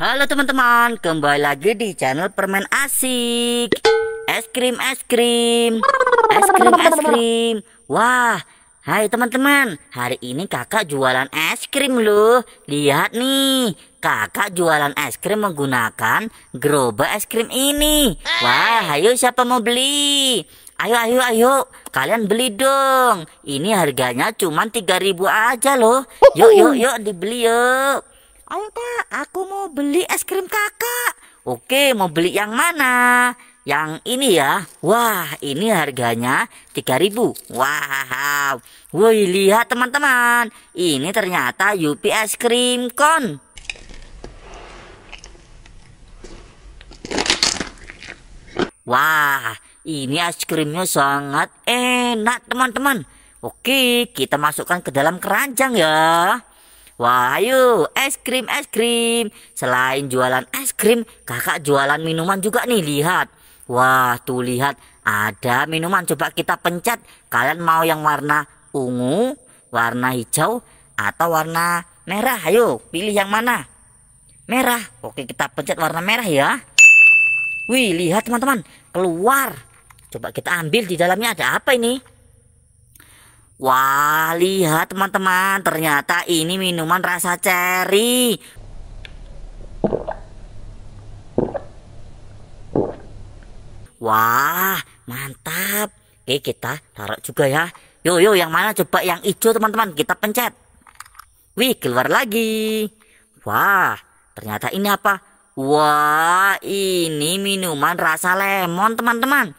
Halo teman-teman, kembali lagi di channel Permen Asik. Es krim, es krim, es krim, es krim. Wah, hai teman-teman, hari ini kakak jualan es krim loh. Lihat nih, kakak jualan es krim menggunakan gerobak es krim ini. Wah, ayo siapa mau beli? Ayo, ayo, ayo, kalian beli dong. Ini harganya cuma 3000 aja loh. Yuk, yuk, yuk, dibeli yuk. Ayo kak, aku mau beli es krim kakak. Oke, mau beli yang mana? Yang ini ya. Wah, ini harganya 3000 Wow. Woi, lihat teman-teman. Ini ternyata Yupi es krim kon. Wah, ini es krimnya sangat enak teman-teman. Oke, kita masukkan ke dalam keranjang ya. Wahyu, es krim es krim. Selain jualan es krim, kakak jualan minuman juga nih lihat. Wah, tuh lihat ada minuman coba kita pencet. Kalian mau yang warna ungu, warna hijau, atau warna merah? Ayo, pilih yang mana? Merah. Oke, kita pencet warna merah ya. Wih, lihat teman-teman, keluar. Coba kita ambil di dalamnya ada apa ini? Wah, lihat teman-teman, ternyata ini minuman rasa ceri. Wah, mantap. Oke, kita taruh juga ya. Yo yo, yang mana coba yang hijau teman-teman? Kita pencet. Wih, keluar lagi. Wah, ternyata ini apa? Wah, ini minuman rasa lemon teman-teman.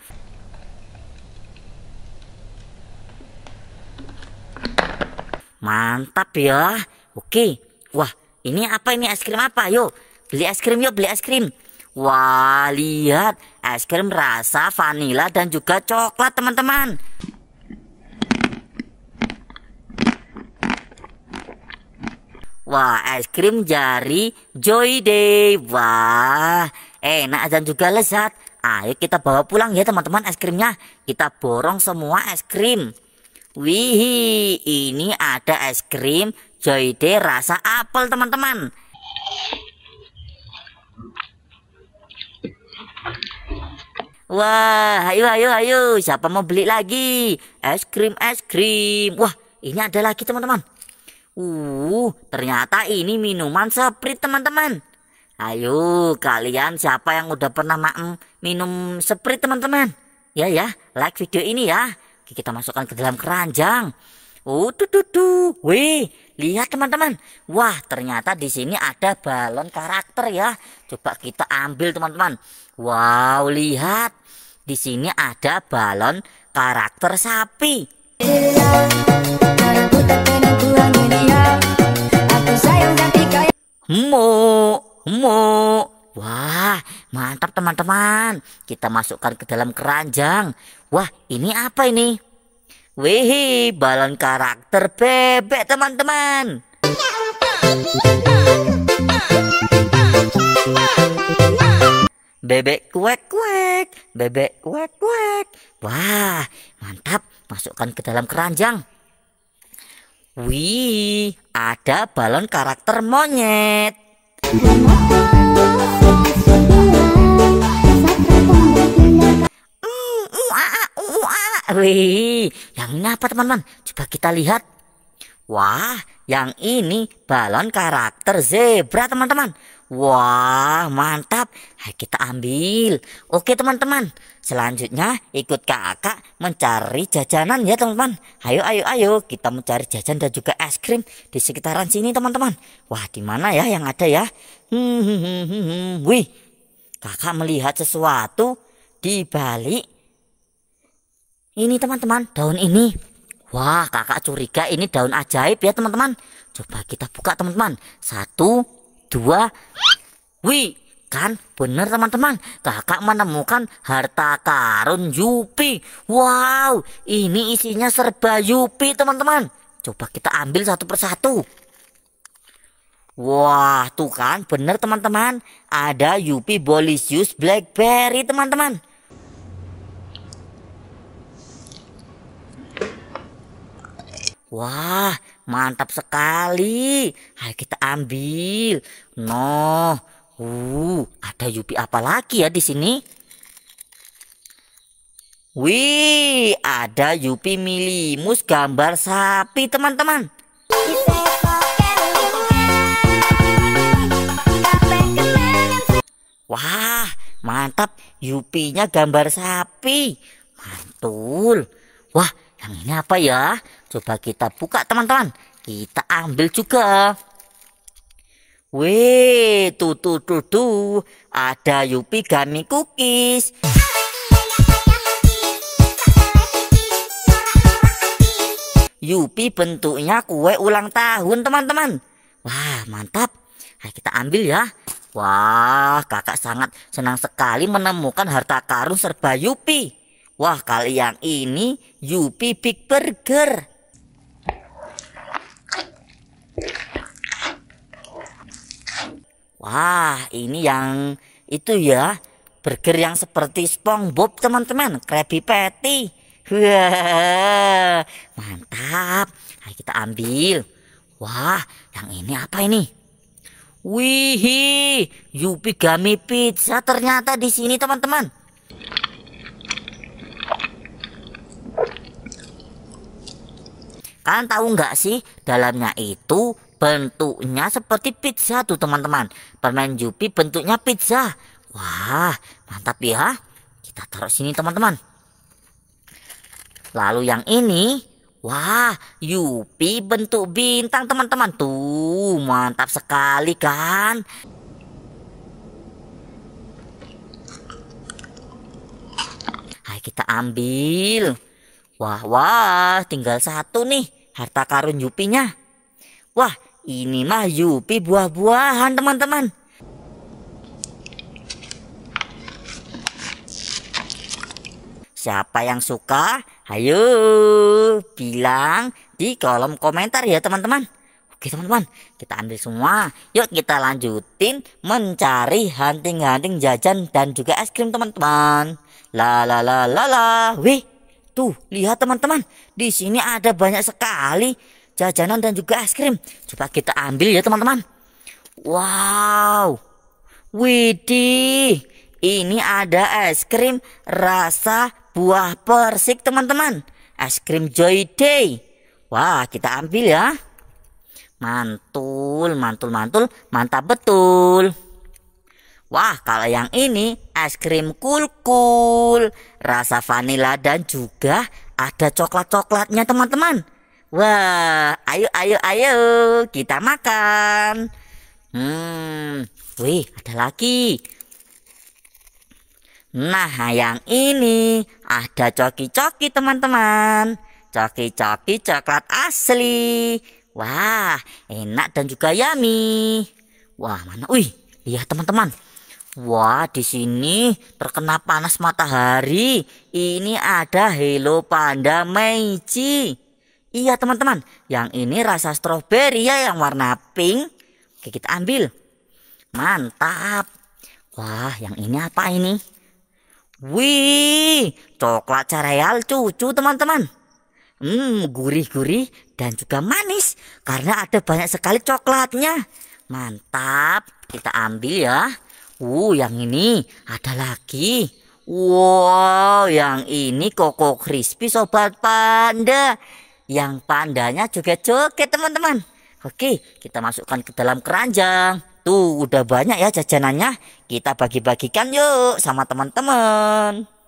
Mantap ya. Oke. Wah, ini apa ini es krim apa? Yuk, beli es krim yuk, beli es krim. Wah, lihat. Es krim rasa vanila dan juga coklat, teman-teman. Wah, es krim jari Joy Day. Wah, enak dan juga lezat. Ayo kita bawa pulang ya teman-teman es krimnya. Kita borong semua es krim. Wih, ini ada es krim Joyde rasa apel, teman-teman. Wah, ayo ayo ayo, siapa mau beli lagi? Es krim es krim. Wah, ini ada lagi, teman-teman. Uh, ternyata ini minuman Sprite, teman-teman. Ayo, kalian siapa yang udah pernah minum Sprite, teman-teman? Ya ya, like video ini ya. Oke, kita masukkan ke dalam keranjang. Oh, tuh, tuh, tuh. Wih, lihat teman-teman. Wah, ternyata di sini ada balon karakter ya. Coba kita ambil teman-teman. Wow, lihat. Di sini ada balon karakter sapi. Mo, mo. Wah, mantap teman-teman. Kita masukkan ke dalam keranjang. Wah, ini apa ini? Wih, balon karakter bebek teman-teman. Bebek kuek-kuek, bebek kuek-kuek. Wah, mantap. Masukkan ke dalam keranjang. Wih, ada balon karakter monyet. Wih, yang ini apa teman-teman? Coba kita lihat. Wah, yang ini balon karakter zebra teman-teman. Wah, mantap. Ayo kita ambil. Oke, teman-teman. Selanjutnya, ikut kakak mencari jajanan ya, teman-teman. Ayo, ayo, ayo. Kita mencari jajan dan juga es krim di sekitaran sini, teman-teman. Wah, di mana ya yang ada ya? hmm, hmm, hmm. hmm, hmm. Wih, kakak melihat sesuatu di balik ini teman-teman, daun ini. Wah, kakak curiga ini daun ajaib ya teman-teman. Coba kita buka teman-teman. Satu, dua. Wih, kan bener teman-teman. Kakak menemukan harta karun Yupi. Wow, ini isinya serba Yupi teman-teman. Coba kita ambil satu persatu. Wah, tuh kan bener teman-teman. Ada Yupi Bolisius Blackberry teman-teman. Wah, mantap sekali. Ayo kita ambil. No. Uh, ada Yupi apa lagi ya di sini? Wih, ada Yupi Milimus gambar sapi, teman-teman. Wah, mantap. Yupinya gambar sapi. Mantul. Wah, yang ini apa ya? Coba kita buka teman-teman. Kita ambil juga. Wih, tuh tuh tuh tuh. Ada Yupi Gummy Cookies. Yupi bentuknya kue ulang tahun teman-teman. Wah mantap. Ayo kita ambil ya. Wah kakak sangat senang sekali menemukan harta karun serba Yupi. Wah, kali yang ini Yupi Big Burger. Wah, ini yang itu ya, burger yang seperti SpongeBob, teman-teman, Krabby Patty. Wah, mantap. Ayo kita ambil. Wah, yang ini apa ini? Wih, Yupi Gami Pizza ternyata di sini, teman-teman. kan tahu nggak sih, dalamnya itu bentuknya seperti pizza tuh teman-teman. Permen Jupi bentuknya pizza. Wah, mantap ya. Kita taruh sini teman-teman. Lalu yang ini, wah, Yupi bentuk bintang teman-teman. Tuh, mantap sekali kan. Ayo kita ambil. Wah, wah, tinggal satu nih harta karun Yupinya. Wah, ini mah Yupi buah-buahan teman-teman. Siapa yang suka? Ayo bilang di kolom komentar ya teman-teman. Oke teman-teman, kita ambil semua. Yuk kita lanjutin mencari hunting-hunting jajan dan juga es krim teman-teman. La la la la la. Wih, Tuh, lihat teman-teman, di sini ada banyak sekali jajanan dan juga es krim. Coba kita ambil ya teman-teman. Wow, widih, ini ada es krim rasa buah persik teman-teman. Es krim Joy Day. Wah, kita ambil ya. Mantul, mantul, mantul, mantap betul. Wah, kalau yang ini es krim kul-kul, rasa vanila dan juga ada coklat-coklatnya teman-teman. Wah, ayo ayo ayo kita makan. Hmm, wih, ada lagi. Nah, yang ini ada coki-coki teman-teman. Coki-coki coklat asli. Wah, enak dan juga yummy. Wah, mana? Wih, lihat teman-teman. Wah, di sini terkena panas matahari. Ini ada Hello Panda Meiji. Iya, teman-teman. Yang ini rasa stroberi ya yang warna pink. Oke, kita ambil. Mantap. Wah, yang ini apa ini? Wih, coklat cereal cucu, teman-teman. Hmm, gurih-gurih dan juga manis karena ada banyak sekali coklatnya. Mantap, kita ambil ya. Uh, yang ini ada lagi. Wow, yang ini Koko Crispy Sobat Panda. Yang pandanya joget-joget teman-teman. Oke, kita masukkan ke dalam keranjang. Tuh, udah banyak ya jajanannya. Kita bagi-bagikan yuk sama teman-teman.